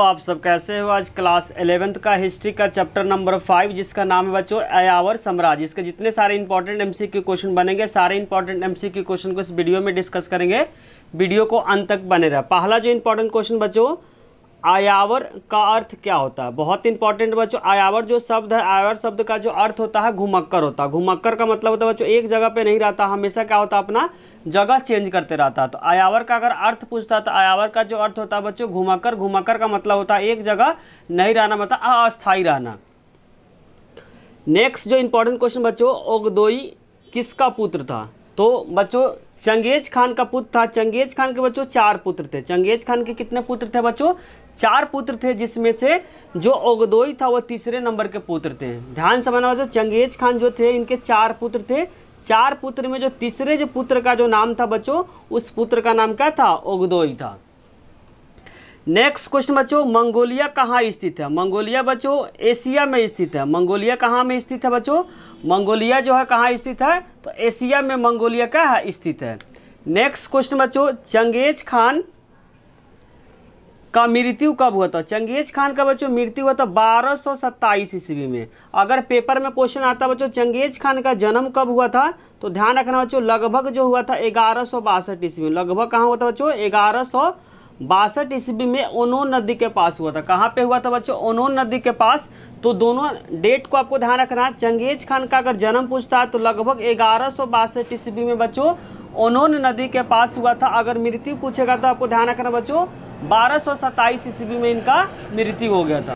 आप सब कैसे हो आज क्लास एलेवेंथ का हिस्ट्री का चैप्टर नंबर फाइव जिसका नाम है बच्चों अयावर साम्राज्य इसके जितने सारे इंपॉर्टेंट एमसीक्यू क्वेश्चन बनेंगे सारे इंपॉर्टेंट एमसीक्यू क्वेश्चन को इस वीडियो में डिस्कस करेंगे वीडियो को अंत तक बने रहा पहला जो इंपॉर्टेंट क्वेश्चन बच्चों आयावर का अर्थ क्या होता है बहुत इंपॉर्टेंट बच्चों आयावर जो शब्द है आयावर शब्द का जो अर्थ होता है घुमक्कर होता है घुमक्कर का मतलब होता है बच्चों एक जगह पे नहीं रहता हमेशा क्या होता है अपना जगह चेंज करते रहता है तो आयावर का अगर अर्थ पूछता तो आयावर का जो अर्थ होता है बच्चों घुमक्कर घुमक्कर का मतलब होता है एक जगह नहीं रहना मतलब अस्थायी रहना नेक्स्ट जो इंपॉर्टेंट क्वेश्चन बच्चों ओगदोई किसका पुत्र था तो बच्चों चंगेज खान का पुत्र था चंगेज खान के बच्चों चार पुत्र थे चंगेज खान के कितने पुत्र थे बच्चों चार पुत्र थे जिसमें से जो ओगदोई था वो तीसरे नंबर के पुत्र थे ध्यान से जो चंगेज खान जो थे इनके चार पुत्र थे चार पुत्र में जो तीसरे जो पुत्र का जो नाम था बच्चों उस पुत्र का नाम क्या था ओगदोई था नेक्स्ट क्वेश्चन बच्चों मंगोलिया कहाँ स्थित है मंगोलिया बच्चों एशिया में स्थित है मंगोलिया कहाँ में स्थित है बच्चों मंगोलिया जो है कहाँ स्थित है तो एशिया में मंगोलिया क्या स्थित है नेक्स्ट क्वेश्चन बच्चों चंगेज खान का मृत्यु कब हुआ था चंगेज खान का बच्चों मृत्यु हुआ था बारह सौ सत्ताईस ईस्वी में अगर पेपर में क्वेश्चन आता बच्चों चंगेज खान का जन्म कब हुआ था तो ध्यान रखना बच्चों लगभग जो हुआ था ग्यारह सौ बासठ ईस्वी में लगभग कहाँ हुआ था बच्चों ग्यारह सौ बासठ ईस्वी में ओनो नदी के पास हुआ था कहाँ पे हुआ था बच्चों ओनो नदी के पास तो दोनों डेट को आपको ध्यान रखना है चंगेज खान का अगर जन्म पूछता है तो लगभग ग्यारह सौ बासठ ईस्वी में बच्चों ओनोन नदी के पास हुआ था अगर मृत्यु पूछेगा तो आपको ध्यान रखना बच्चों बारह सौ सत्ताईस ईस्वी में इनका मृत्यु हो गया था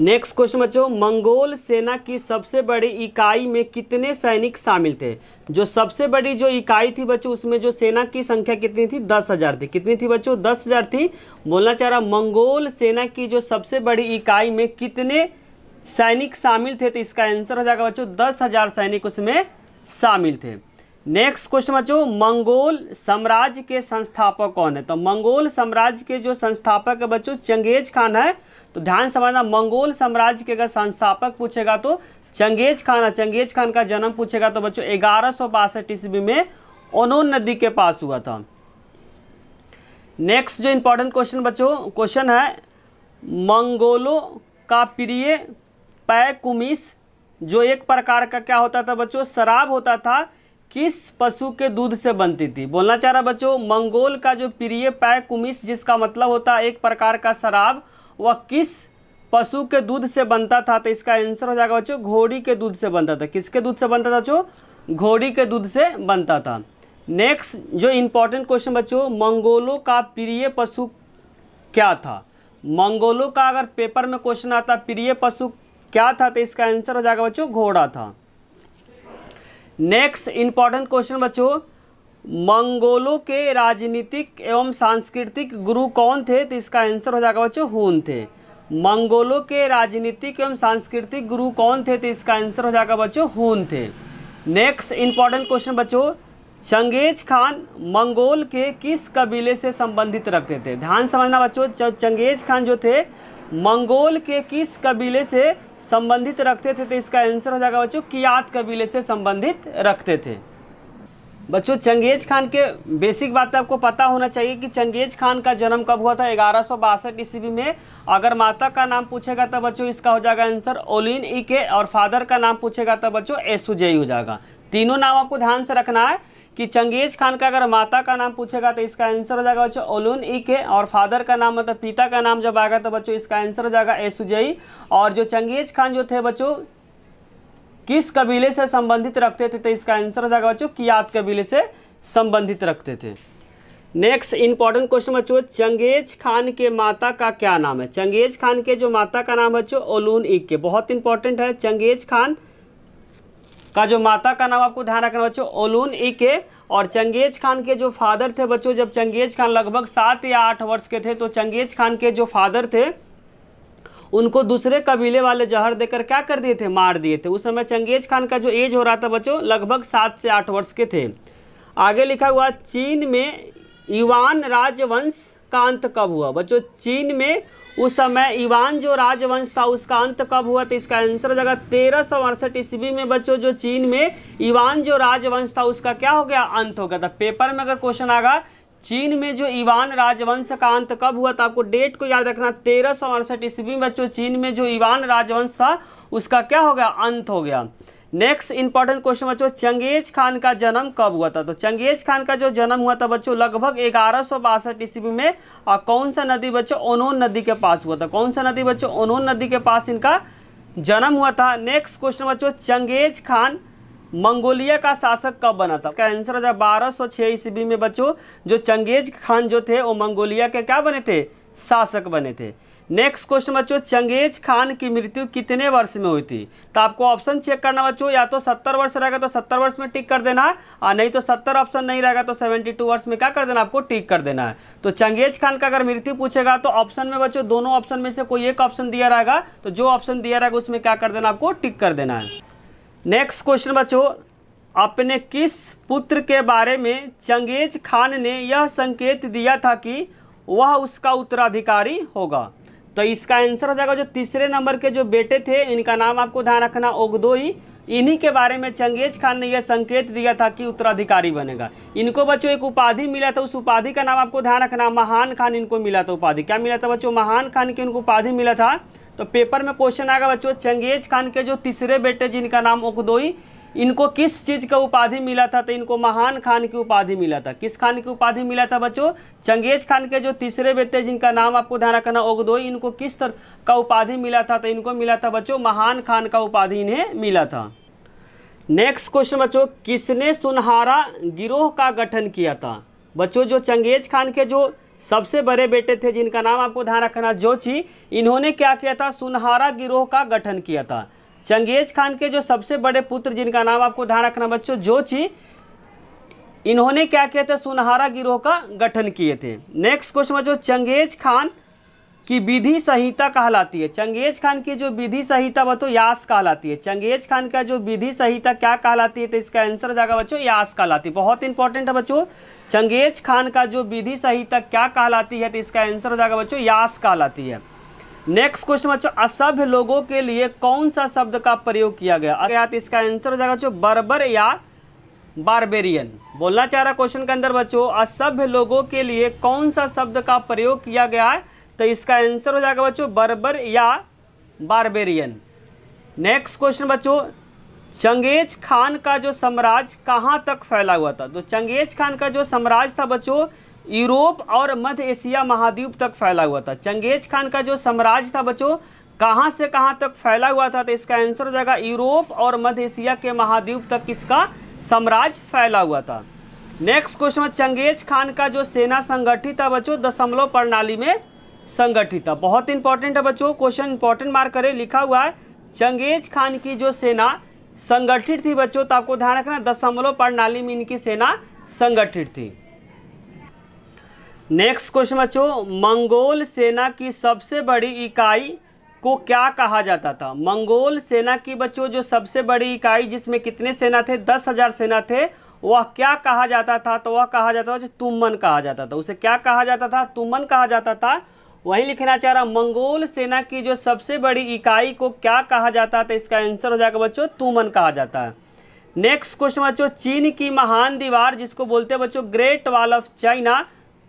नेक्स्ट क्वेश्चन बच्चों मंगोल सेना की सबसे बड़ी इकाई में कितने सैनिक शामिल थे जो सबसे बड़ी जो इकाई थी बच्चों उसमें जो सेना की संख्या कितनी थी दस हज़ार थी कितनी थी बच्चों दस हज़ार थी बोलना चाह रहा मंगोल सेना की जो सबसे बड़ी इकाई में कितने सैनिक शामिल थे तो इसका आंसर हो जाएगा बच्चों दस हज़ार सैनिक उसमें शामिल थे नेक्स्ट क्वेश्चन बच्चों मंगोल साम्राज्य के संस्थापक कौन है तो मंगोल साम्राज्य के जो संस्थापक है बच्चों चंगेज खान है तो ध्यान समझना मंगोल साम्राज्य के अगर संस्थापक पूछेगा तो चंगेज खान है चंगेज खान का जन्म पूछेगा तो बच्चों ग्यारह सौ बासठ ईस्वी में ओनोन नदी के पास हुआ था नेक्स्ट जो इंपॉर्टेंट क्वेश्चन बच्चों क्वेश्चन है मंगोलों का प्रिय पैकुमिस जो एक प्रकार का क्या होता था बच्चों शराब होता था किस पशु के दूध से बनती थी बोलना चाह रहा बच्चों मंगोल का जो प्रिय पैक कुमिस जिसका मतलब होता है एक प्रकार का शराब वह किस पशु के दूध से बनता था तो इसका आंसर हो जाएगा बच्चों घोड़ी के दूध से बनता था किसके दूध से बनता था बच्चों घोड़ी के दूध से बनता था नेक्स्ट जो इम्पोर्टेंट क्वेश्चन बच्चों मंगोलों का प्रिय पशु क्या था मंगोलों का अगर पेपर में क्वेश्चन आता प्रिय पशु क्या था तो इसका आंसर हो जाएगा बच्चों घोड़ा था नेक्स्ट इंपॉर्टेंट क्वेश्चन बच्चों मंगोलों के राजनीतिक एवं सांस्कृतिक गुरु कौन थे तो इसका आंसर हो जाएगा बच्चों हुन थे मंगोलों के राजनीतिक एवं सांस्कृतिक गुरु कौन थे तो इसका आंसर हो जाएगा बच्चों हून थे नेक्स्ट इंपॉर्टेंट क्वेश्चन बच्चों चंगेज खान मंगोल के किस कबीले से संबंधित रखते थे ध्यान समझना बच्चों चंगेज खान जो थे मंगोल के किस कबीले से संबंधित रखते थे तो इसका आंसर हो जाएगा बच्चों कियात कबीले से संबंधित रखते थे बच्चों चंगेज खान के बेसिक बात तो आपको पता होना चाहिए कि चंगेज खान का जन्म कब हुआ था ग्यारह सौ बासठ ईस्वी में अगर माता का नाम पूछेगा तो बच्चों इसका हो जाएगा आंसर ओलिन ई के और फादर का नाम पूछेगा तो बच्चों एसुजेई हो जाएगा तीनों नाम आपको ध्यान से रखना है कि चंगेज खान का अगर माता का नाम पूछेगा तो इसका आंसर हो जाएगा बच्चों ओलून के और फादर का नाम मतलब पिता का नाम जब आएगा तो बच्चों इसका आंसर हो जाएगा एसुजई और जो चंगेज खान जो थे बच्चों किस कबीले से संबंधित रखते थे तो इसका आंसर हो जाएगा बच्चों कियात कबीले से संबंधित रखते थे नेक्स्ट इंपॉर्टेंट क्वेश्चन बच्चों चंगेज खान के माता का क्या नाम है चंगेज खान के जो माता का नाम बच्चों ओलून इक के बहुत इंपॉर्टेंट है चंगेज खान का जो माता का नाम आपको ध्यान रखना बच्चों ओलून ई के और चंगेज खान के जो फादर थे बच्चों जब चंगेज खान लगभग सात या आठ वर्ष के थे तो चंगेज खान के जो फादर थे उनको दूसरे कबीले वाले जहर देकर क्या कर दिए थे मार दिए थे उस समय चंगेज खान का जो एज हो रहा था बच्चों लगभग सात से आठ वर्ष के थे आगे लिखा हुआ चीन में युवान राजवंश का अंत कब हुआ बच्चों चीन में उस समय इवान जो राजवंश था उसका अंत कब हुआ तो इसका आंसर हो जाएगा तेरह सौ अड़सठ ईस्वी में बच्चों जो चीन में ईवान जो राजवंश था उसका क्या हो गया अंत हो गया था पेपर में अगर क्वेश्चन आगा चीन में जो इवान राजवंश का अंत कब हुआ था आपको डेट को याद रखना तेरह सौ अड़सठ ईस्वी में बच्चों चीन में जो ईवान राजवंश था उसका क्या हो गया अंत हो गया नेक्स्ट इंपॉर्टेंट क्वेश्चन बच्चों चंगेज खान का जन्म कब हुआ था तो चंगेज खान का जो जन्म हुआ था बच्चों लगभग ग्यारह सौ बासठ ईस्वी में और कौन सा नदी बच्चों ओनोन नदी के पास हुआ था कौन सा नदी बच्चों ओनोन नदी के पास इनका जन्म हुआ था नेक्स्ट क्वेश्चन बच्चों चंगेज खान मंगोलिया का शासक कब बना था इसका आंसर हो जाए बारह सौ छः ईस्वी में बच्चों जो चंगेज खान जो थे वो मंगोलिया के क्या बने थे शासक बने थे नेक्स्ट क्वेश्चन बच्चों चंगेज खान की मृत्यु कितने वर्ष में हुई थी तो आपको ऑप्शन चेक करना बच्चों या तो सत्तर वर्ष रहेगा तो सत्तर वर्ष में टिक कर देना है और नहीं तो सत्तर ऑप्शन नहीं रहेगा तो सेवेंटी टू वर्ष में क्या कर देना आपको टिक कर देना है तो चंगेज खान का अगर मृत्यु पूछेगा तो ऑप्शन में बच्चों दोनों ऑप्शन में से कोई एक ऑप्शन दिया रहेगा तो जो ऑप्शन दिया रहेगा उसमें क्या कर देना आपको टिक कर देना है नेक्स्ट क्वेश्चन बच्चो अपने किस पुत्र के बारे में चंगेज खान ने यह संकेत दिया था कि वह उसका उत्तराधिकारी होगा तो इसका आंसर हो जाएगा जो तीसरे नंबर के जो बेटे थे इनका नाम आपको ध्यान रखना ओगदोई इन्हीं के बारे में चंगेज खान ने यह संकेत दिया था कि उत्तराधिकारी बनेगा इनको बच्चों एक उपाधि मिला था उस उपाधि का नाम आपको ध्यान रखना महान खान इनको मिला था उपाधि क्या मिला था बच्चों महान खान की उनको उपाधि मिला था तो पेपर में क्वेश्चन आएगा बच्चों चंगेज खान के जो तीसरे बेटे जिनका नाम ओकदोई इनको किस चीज़ का उपाधि मिला था तो इनको महान खान की उपाधि मिला था किस खान की उपाधि मिला था बच्चों चंगेज खान के जो तीसरे बेटे जिनका नाम आपको ध्यान रखना ओगदोई इनको किस तरह का उपाधि मिला था तो इनको मिला था बच्चों महान खान का उपाधि इन्हें मिला था नेक्स्ट क्वेश्चन बच्चों किसने सुनहारा गिरोह का गठन किया था बच्चों जो चंगेज खान के जो सबसे बड़े बेटे थे जिनका नाम आपको ध्यान रखना जोची इन्होंने क्या किया था सुनहारा गिरोह का गठन किया था चंगेज खान के जो सबसे बड़े पुत्र जिनका नाम आपको ध्यान रखना बच्चों जोची इन्होंने क्या किए थे सुनहरा गिरोह का गठन किए थे नेक्स्ट क्वेश्चन बच्चों चंगेज खान की विधि संहिता कहलाती है चंगेज खान की जो विधि संहिता बतो यास कहलाती है चंगेज खान का जो विधि संहिता क्या कहलाती है तो इसका आंसर हो जाएगा बच्चों यास कहलाती है बहुत इंपॉर्टेंट है बच्चों चंगेज खान का जो विधि संहिता क्या कहलाती है तो इसका आंसर हो जाएगा बच्चों यास कहलाती है नेक्स्ट क्वेश्चन बच्चों असभ्य लोगों के लिए कौन सा शब्द का प्रयोग किया गया या तो इसका आंसर हो जाएगा बच्चों बर्बर या बारबेरियन बोलना चाह रहा क्वेश्चन के अंदर बच्चों असभ्य लोगों के लिए कौन सा शब्द का प्रयोग किया गया है तो इसका आंसर हो जाएगा बच्चों बर्बर या बारबेरियन नेक्स्ट क्वेश्चन बच्चों चंगेज खान का जो साम्राज्य कहाँ तक फैला हुआ था तो चंगेज खान का जो साम्राज्य था बच्चों यूरोप और मध्य एशिया महाद्वीप तक फैला हुआ था चंगेज खान का जो साम्राज्य था बच्चों कहाँ से कहाँ तक फैला हुआ था तो इसका आंसर हो जाएगा यूरोप और मध्य एशिया के महाद्वीप तक किसका साम्राज्य फैला हुआ था नेक्स्ट क्वेश्चन चंगेज खान का जो सेना संगठित था बच्चों दशमलव प्रणाली में संगठित था बहुत इंपॉर्टेंट है बच्चों क्वेश्चन इंपॉर्टेंट मार्क करें लिखा हुआ है चंगेज खान की जो सेना संगठित थी बच्चों तो आपको ध्यान रखना दशमलव प्रणाली में इनकी सेना संगठित थी नेक्स्ट क्वेश्चन बच्चों मंगोल सेना की सबसे बड़ी इकाई को क्या कहा जाता था मंगोल सेना की बच्चों जो सबसे बड़ी इकाई जिसमें कितने सेना थे दस हजार सेना थे वह क्या कहा जाता था तो वह कहा जाता था तुमन कहा जाता था उसे क्या कहा जाता था तुमन कहा जाता था वही लिखना चाह रहा मंगोल सेना की जो सबसे बड़ी इकाई को क्या कहा जाता था इसका आंसर हो जाएगा बच्चों तुमन कहा जाता है नेक्स्ट क्वेश्चन बच्चों चीन की महान दीवार जिसको बोलते हैं बच्चों ग्रेट वॉल ऑफ चाइना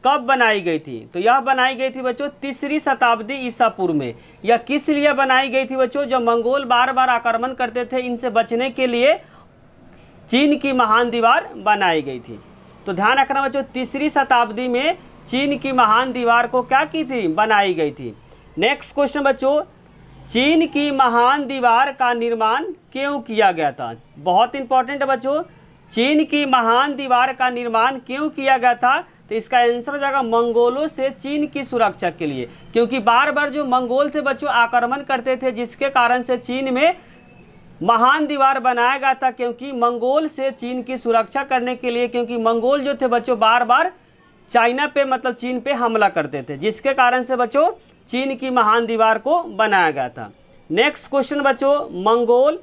कब बनाई गई थी तो यह बनाई गई थी बच्चों तीसरी शताब्दी ईसा पूर्व में यह किस लिए बनाई गई थी बच्चों जब मंगोल बार बार आक्रमण करते थे इनसे बचने के लिए चीन की महान दीवार बनाई गई थी तो ध्यान रखना बच्चों तीसरी शताब्दी में चीन की महान दीवार को क्या की थी बनाई गई थी नेक्स्ट क्वेश्चन बच्चों चीन की महान दीवार का निर्माण क्यों किया गया था बहुत इंपॉर्टेंट है बच्चों चीन की महान दीवार का निर्माण क्यों किया गया था तो इसका आंसर हो जाएगा मंगोलों से चीन की सुरक्षा के लिए क्योंकि बार बार जो मंगोल थे बच्चों आक्रमण करते थे जिसके कारण से चीन में महान दीवार बनाया गया था क्योंकि मंगोल से चीन की सुरक्षा करने के लिए क्योंकि मंगोल जो थे बच्चों बार बार चाइना पे मतलब चीन पे हमला करते थे जिसके कारण से बच्चों चीन की महान दीवार को बनाया गया था नेक्स्ट क्वेश्चन बच्चों मंगोल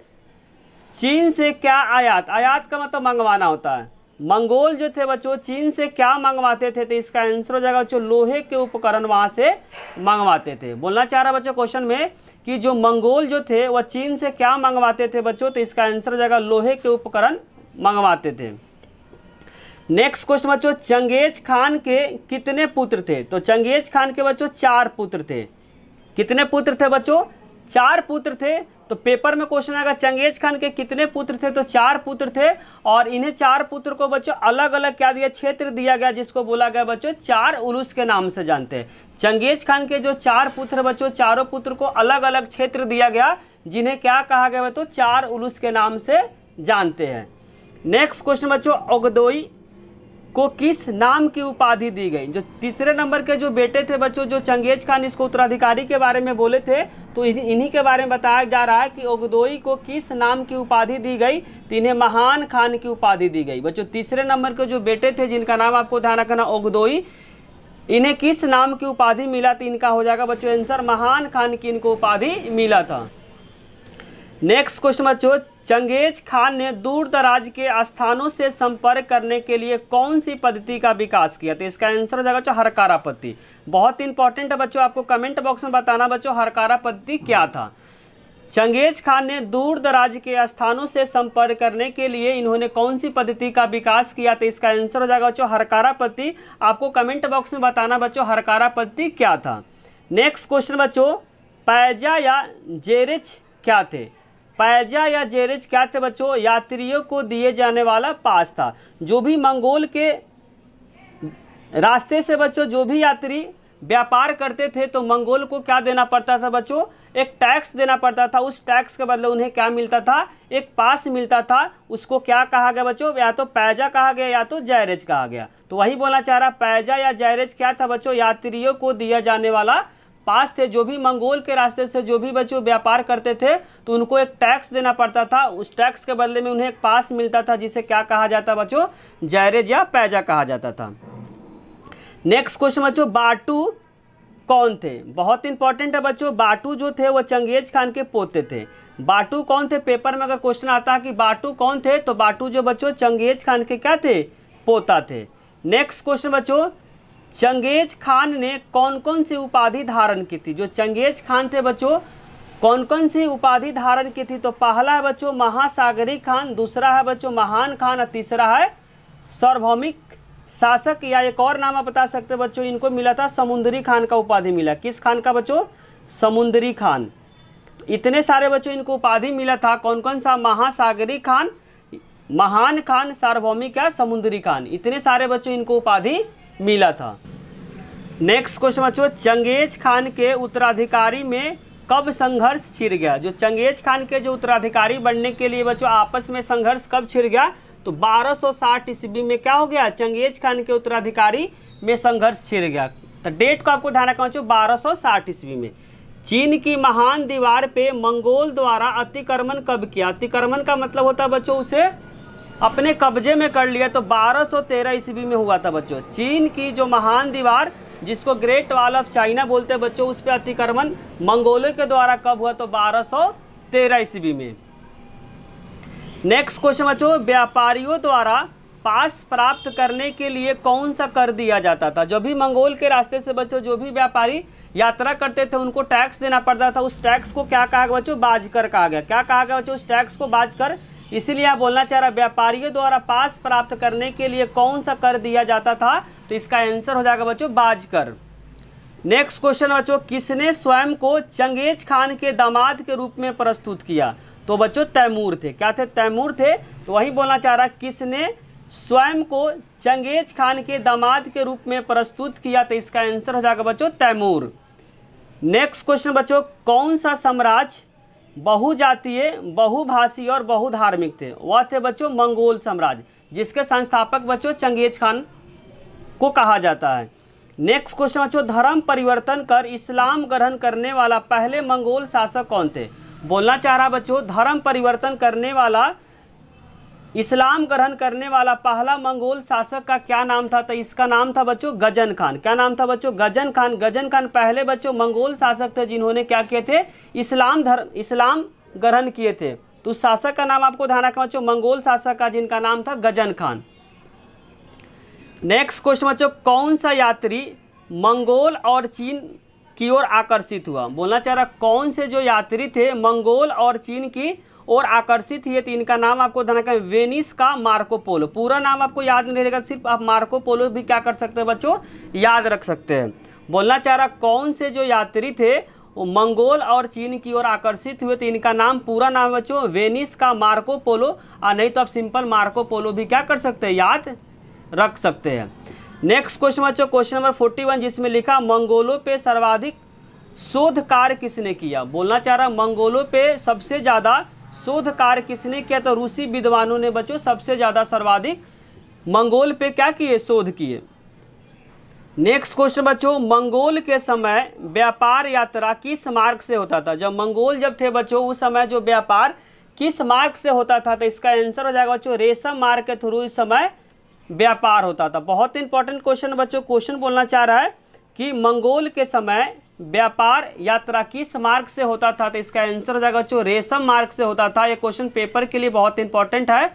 चीन से क्या आयात आयात का मतलब मंगवाना होता है मंगोल जो थे बच्चों चीन से क्या मंगवाते थे तो इसका आंसर हो जाएगा बच्चों लोहे के उपकरण वहाँ से मंगवाते थे बोलना चाह रहा बच्चों क्वेश्चन में कि जो मंगोल जो थे वह चीन से क्या मंगवाते थे बच्चों तो इसका आंसर हो जाएगा लोहे के उपकरण मंगवाते थे नेक्स्ट क्वेश्चन बच्चों चंगेज खान के कितने पुत्र थे तो चंगेज खान के बच्चों चार पुत्र थे कितने पुत्र थे बच्चों चार पुत्र थे तो पेपर में क्वेश्चन आएगा चंगेज खान के कितने पुत्र थे तो चार पुत्र थे और इन्हें चार पुत्र को बच्चों अलग अलग क्या दिया क्षेत्र दिया गया जिसको बोला गया बच्चों चार उलूस के नाम से जानते हैं चंगेज खान के जो चार पुत्र बच्चों चारों पुत्र को अलग अलग क्षेत्र दिया गया जिन्हें क्या कहा गया बच्चों चार उलूस के नाम से जानते हैं नेक्स्ट क्वेश्चन बच्चों ओगदोई को किस नाम की उपाधि दी गई जो तीसरे नंबर के जो बेटे थे बच्चों जो चंगेज खान इसको उत्तराधिकारी के बारे में बोले थे तो इन्हीं के बारे में बताया जा रहा है कि ओगदोई को किस नाम की उपाधि दी गई तो इन्हें महान खान की उपाधि दी गई बच्चों तीसरे नंबर के जो बेटे थे जिनका नाम आपको ध्यान रखना ओगदोई इन्हें किस नाम की उपाधि मिला तो इनका हो जाएगा बच्चों आंसर महान खान की इनको उपाधि मिला था नेक्स्ट क्वेश्चन बच्चों चंगेज खान ने दूर दराज के स्थानों से संपर्क करने के लिए कौन सी पद्धति का विकास किया तो इसका आंसर हो जाएगा बच्चों हरकारा पद्धति बहुत इंपॉर्टेंट है बच्चों आपको कमेंट बॉक्स में बताना बच्चों हरकारा पद्धति क्या था चंगेज खान ने दूर दराज के स्थानों से संपर्क करने के लिए इन्होंने कौन सी पद्धति का विकास किया तो इसका आंसर हो जाएगा बच्चों हरकारा पद्धति आपको कमेंट बॉक्स में बताना बच्चों हरकारा पद्धति क्या था नेक्स्ट क्वेश्चन बच्चों पैजा या जेरिच क्या थे पैजा या जेरेज क्या थे बच्चों यात्रियों को दिए जाने वाला पास था जो भी मंगोल के रास्ते से बच्चों जो भी यात्री व्यापार करते थे तो मंगोल को क्या देना पड़ता था बच्चों एक टैक्स देना पड़ता था उस टैक्स के बदले उन्हें क्या मिलता था एक पास मिलता था उसको क्या कहा गया बच्चों या तो पैजा कहा गया या तो जैरेज कहा गया तो वही बोलना चाह रहा पैजा या जैरेज क्या था बच्चों यात्रियों को दिया जाने वाला पास थे जो भी मंगोल के रास्ते से जो भी बच्चे व्यापार करते थे तो उनको एक टैक्स देना पड़ता था उस टैक्स के बदले में उन्हें एक पास मिलता था जिसे क्या कहा जाता बच्चों जैरेज या पैजा कहा जाता था नेक्स्ट क्वेश्चन बच्चों बाटू कौन थे बहुत इंपॉर्टेंट है बच्चों बाटू जो थे वो चंगेज खान के पोते थे बाटू कौन थे पेपर में अगर क्वेश्चन आता है कि बाटू कौन थे तो बाटू जो बच्चों चंगेज खान के क्या थे पोता थे नेक्स्ट क्वेश्चन बच्चों चंगेज खान ने कौन कौन सी उपाधि धारण की थी जो चंगेज खान थे बच्चों कौन कौन सी उपाधि धारण की थी तो पहला है बच्चों महासागरी खान दूसरा है बच्चों महान खान और तीसरा है सार्वभौमिक शासक या एक और नाम आप बता सकते बच्चों इनको मिला था समुद्री खान का उपाधि मिला किस खान का बच्चों समुंदरी खान इतने सारे बच्चों इनको उपाधि मिला था कौन कौन सा महासागरी खान महान खान सार्वभौमिक या समुंदरी खान इतने सारे बच्चों इनको उपाधि मिला था नेक्स्ट क्वेश्चन बच्चों चंगेज खान के उत्तराधिकारी में कब संघर्ष छिड़ गया जो चंगेज खान के जो उत्तराधिकारी बनने के लिए बच्चों आपस में संघर्ष कब छिड़ गया तो 1260 सौ ईस्वी में क्या हो गया चंगेज खान के उत्तराधिकारी में संघर्ष छिड़ गया तो डेट को आपको ध्यान रखना बारह सौ ईस्वी में चीन की महान दीवार पे मंगोल द्वारा अतिक्रमण कब किया अतिक्रमण का मतलब होता है बच्चों उसे अपने कब्जे में कर लिया तो 1213 ईस्वी में हुआ था बच्चों चीन की जो महान दीवार जिसको ग्रेट वॉल ऑफ चाइना बोलते हैं बच्चों उस पर अतिक्रमण मंगोलों के द्वारा कब हुआ तो 1213 ईस्वी में नेक्स्ट क्वेश्चन बच्चों व्यापारियों द्वारा पास प्राप्त करने के लिए कौन सा कर दिया जाता था जो भी मंगोल के रास्ते से बच्चों जो भी व्यापारी यात्रा करते थे उनको टैक्स देना पड़ता था उस टैक्स को क्या कहा गया बच्चों बाजकर कहा गया क्या कहा गया बच्चों उस टैक्स को बाजकर इसीलिए आप बोलना चाह रहा व्यापारियों द्वारा पास प्राप्त करने के लिए कौन सा कर दिया जाता था तो इसका आंसर हो जाएगा बच्चों कर नेक्स्ट क्वेश्चन बच्चों किसने स्वयं को चंगेज खान के दामाद के रूप में प्रस्तुत किया तो बच्चों तैमूर थे क्या थे तैमूर थे तो वही बोलना चाह रहा किसने स्वयं को चंगेज खान के दामाद के रूप में प्रस्तुत किया तो इसका आंसर हो जाएगा बच्चों तैमूर नेक्स्ट क्वेश्चन बच्चों कौन सा साम्राज्य बहुजातीय बहुभाषी और बहुधार्मिक थे वह थे बच्चों मंगोल साम्राज्य जिसके संस्थापक बच्चों चंगेज खान को कहा जाता है नेक्स्ट क्वेश्चन बच्चों धर्म परिवर्तन कर इस्लाम ग्रहण करने वाला पहले मंगोल शासक कौन थे बोलना चाह रहा बच्चों धर्म परिवर्तन करने वाला इस्लाम ग्रहण करने वाला पहला मंगोल शासक का क्या नाम था तो इसका नाम था बच्चों गजन खान क्या नाम था बच्चों गजन खान गजन खान पहले बच्चों मंगोल शासक थे जिन्होंने क्या किए थे इस्लाम धर्म इस्लाम ग्रहण किए थे तो शासक का नाम आपको ध्यान रखना बच्चों मंगोल शासक का जिनका नाम था गजन खान नेक्स्ट क्वेश्चन बच्चों कौन सा यात्री मंगोल और चीन की ओर आकर्षित हुआ बोलना चाह रहा कौन से जो यात्री थे मंगोल और चीन की और आकर्षित ये तीन का नाम आपको ध्यान रखना वेनिस का मार्कोपोलो पूरा नाम आपको याद नहीं रहेगा सिर्फ आप मार्कोपोलो भी क्या कर सकते हैं बच्चों याद रख सकते हैं बोलना चाह रहा कौन से जो यात्री थे वो मंगोल और चीन की ओर आकर्षित हुए तो इनका नाम पूरा नाम बच्चों वेनिस का मार्को पोलो और नहीं तो आप सिंपल मार्को पोलो भी क्या कर सकते हैं याद रख सकते हैं नेक्स्ट क्वेश्चन बच्चों क्वेश्चन नंबर फोर्टी वन जिसमें लिखा मंगोलों पे सर्वाधिक शोध कार्य किसने किया बोलना चाह रहा मंगोलों पे सबसे ज़्यादा शोध कार्य किसने किया तो रूसी विद्वानों ने बच्चों सबसे ज़्यादा सर्वाधिक मंगोल पे क्या किए शोध किए नेक्स्ट क्वेश्चन बच्चों मंगोल के समय व्यापार यात्रा किस मार्ग से होता था जब मंगोल जब थे बच्चों उस समय जो व्यापार किस मार्ग से होता था तो इसका आंसर हो जाएगा बच्चों रेशम मार्ग के थ्रू इस समय व्यापार होता था बहुत इंपॉर्टेंट क्वेश्चन बच्चों क्वेश्चन बोलना चाह रहा है कि मंगोल के समय व्यापार यात्रा किस मार्ग से होता था तो इसका आंसर हो जाएगा बच्चों रेशम मार्ग से होता था ये क्वेश्चन पेपर के लिए बहुत इंपॉर्टेंट है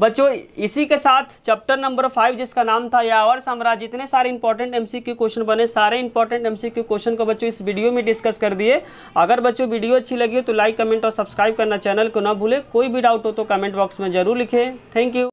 बच्चों इसी के साथ चैप्टर नंबर फाइव जिसका नाम था यावर साम्राज्य इतने सारे इंपॉर्टेंट एमसीक्यू क्वेश्चन बने सारे इंपॉर्टेंट एमसीक्यू क्वेश्चन को बच्चों इस वीडियो में डिस्कस कर दिए अगर बच्चों वीडियो अच्छी लगी हो तो लाइक कमेंट और सब्सक्राइब करना चैनल को ना भूले कोई भी डाउट हो तो कमेंट बॉक्स में जरूर लिखें थैंक यू